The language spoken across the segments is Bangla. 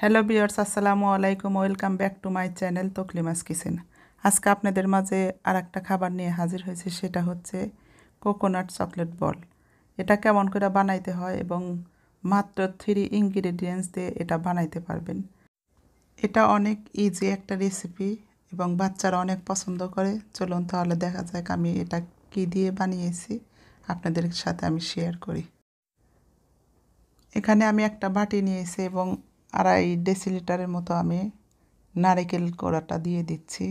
হ্যালো বিয়ার্স আসসালামু আলাইকুম welcome back to my channel Taklima's kitchen আজকে আপনাদের মাঝে আর একটা খাবার নিয়ে হাজির হয়েছে সেটা হচ্ছে কোকোনাট চকলেট বল এটা কেমন করে বানাইতে হয় এবং মাত্র থ্রি ইনগ্রিডিয়েন্টস দিয়ে এটা বানাইতে পারবেন এটা অনেক ইজি একটা রেসিপি এবং বাচ্চারা অনেক পছন্দ করে চলুন তাহলে দেখা যাক আমি এটা কি দিয়ে বানিয়েছি আপনাদের সাথে আমি শেয়ার করি এখানে আমি একটা বাটি নিয়েছি এবং আড়াই ডেসিলিটারের মতো আমি নারিকেল কোড়াটা দিয়ে দিচ্ছি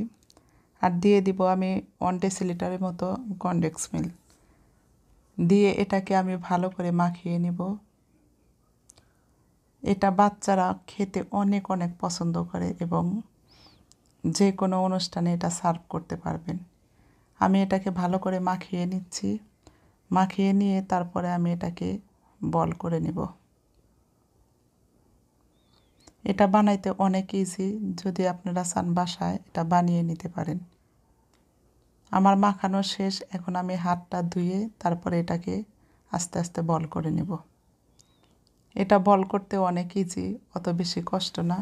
আর দিয়ে দিব আমি ওয়ান ডেসিলিটারের মতো কনডেক্স মিল দিয়ে এটাকে আমি ভালো করে মাখিয়ে নিব এটা বাচ্চারা খেতে অনেক অনেক পছন্দ করে এবং যে কোনো অনুষ্ঠানে এটা সার্ভ করতে পারবেন আমি এটাকে ভালো করে মাখিয়ে নিচ্ছি মাখিয়ে নিয়ে তারপরে আমি এটাকে বল করে নেব এটা বানাইতে অনেক ইজি যদি আপনারা চান বাসায় এটা বানিয়ে নিতে পারেন আমার মাখানো শেষ এখন আমি হাতটা ধুয়ে তারপরে এটাকে আস্তে আস্তে বল করে নেব এটা বল করতে অনেক ইজি অত বেশি কষ্ট না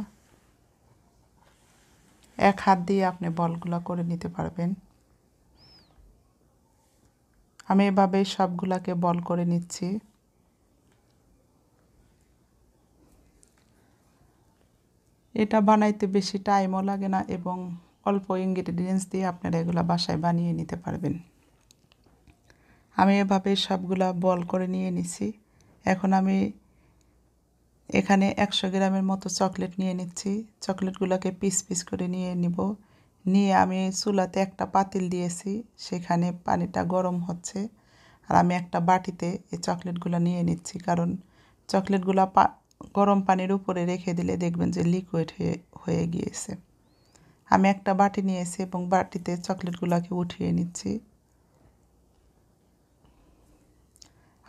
এক হাত দিয়ে আপনি বলগুলো করে নিতে পারবেন আমি এভাবেই সবগুলাকে বল করে নিচ্ছি এটা বানাইতে বেশি টাইমও লাগে না এবং অল্প ইনগ্রিডিয়েন্টস দিয়ে আপনারা এগুলো বাসায় বানিয়ে নিতে পারবেন আমি এভাবে সবগুলা বল করে নিয়ে নিছি এখন আমি এখানে একশো গ্রামের মতো চকলেট নিয়ে নিচ্ছি চকলেটগুলোকে পিস পিস করে নিয়ে নিব নিয়ে আমি চুলাতে একটা পাতিল দিয়েছি সেখানে পানিটা গরম হচ্ছে আর আমি একটা বাটিতে এই চকলেটগুলো নিয়ে নিচ্ছি কারণ চকলেটগুলো গরম পানির উপরে রেখে দিলে দেখবেন যে লিকুইড হয়ে হয়ে গিয়েছে আমি একটা বাটি নিয়েছি এবং বাটিতে চকলেটগুলোকে উঠিয়ে নিচ্ছি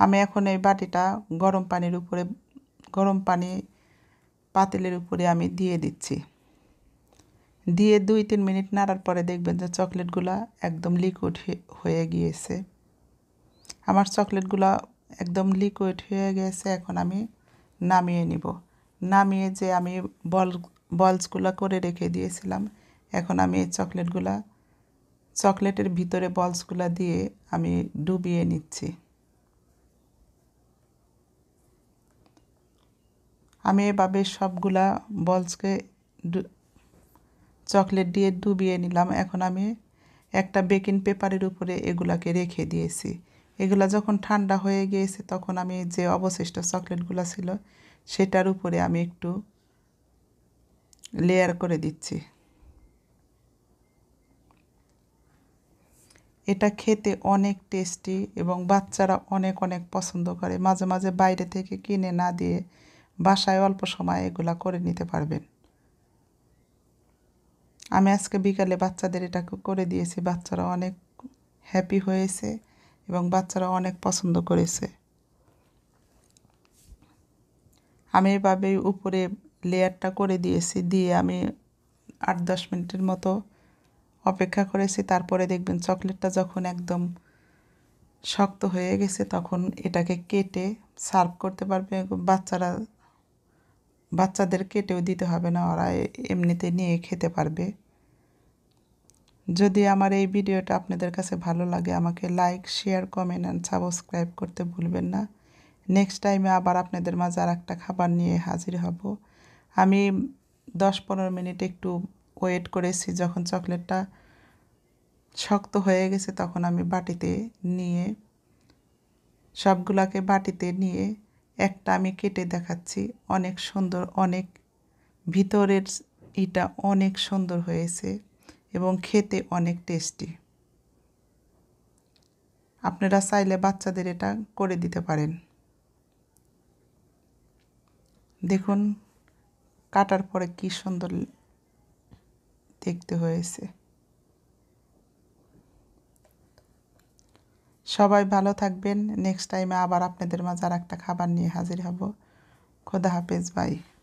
আমি এখন এই বাটিটা গরম পানির উপরে গরম পানি পাতিলের উপরে আমি দিয়ে দিচ্ছি দিয়ে দুই তিন মিনিট নাড়ার পরে দেখবেন যে চকলেটগুলো একদম লিকুইড হয়ে গিয়েছে আমার চকলেটগুলো একদম লিকুইড হয়ে গেছে এখন আমি নামিয়ে নিব নামিয়ে যে আমি বল বলসগুলো করে রেখে দিয়েছিলাম এখন আমি এই চকলেটগুলা চকলেটের ভিতরে বলসগুলা দিয়ে আমি ডুবিয়ে নিচ্ছি আমি এভাবে সবগুলা বলসকে চকলেট দিয়ে ডুবিয়ে নিলাম এখন আমি একটা বেকিং পেপারের উপরে এগুলাকে রেখে দিয়েছি এগুলো যখন ঠান্ডা হয়ে গিয়েছে তখন আমি যে অবশিষ্ট চকলেটগুলো ছিল সেটার উপরে আমি একটু লেয়ার করে দিচ্ছি এটা খেতে অনেক টেস্টি এবং বাচ্চারা অনেক অনেক পছন্দ করে মাঝে মাঝে বাইরে থেকে কিনে না দিয়ে বাসায় অল্প সময় এগুলো করে নিতে পারবেন আমি আজকে বিকালে বাচ্চাদের এটা করে দিয়েছি বাচ্চারা অনেক হ্যাপি হয়েছে এবং বাচ্চারা অনেক পছন্দ করেছে আমি এভাবে উপরে লেয়ারটা করে দিয়েছি দিয়ে আমি আট দশ মিনিটের মতো অপেক্ষা করেছি তারপরে দেখবেন চকলেটটা যখন একদম শক্ত হয়ে গেছে তখন এটাকে কেটে সার্ভ করতে পারবে বাচ্চারা বাচ্চাদের কেটেও দিতে হবে না ওরা এমনিতে নিয়ে খেতে পারবে যদি আমার এই ভিডিওটা আপনাদের কাছে ভালো লাগে আমাকে like share comment and subscribe করতে ভুলবেন না নেক্সট টাইমে আবার আপনাদের মাঝে আর একটা খাবার নিয়ে হাজির হব আমি দশ পনেরো মিনিট একটু ওয়েট করেছি যখন চকলেটটা শক্ত হয়ে গেছে তখন আমি বাটিতে নিয়ে সবগুলাকে বাটিতে নিয়ে একটা আমি কেটে দেখাচ্ছি অনেক সুন্দর অনেক ভিতরের এটা অনেক সুন্দর হয়েছে এবং খেতে অনেক টেস্টি আপনারা চাইলে বাচ্চাদের এটা করে দিতে পারেন দেখুন কাটার পরে কি সুন্দর দেখতে হয়েছে সবাই ভালো থাকবেন নেক্সট টাইমে আবার আপনাদের মাঝে আর একটা খাবার নিয়ে হাজির হব খোদা হাফেজ বাই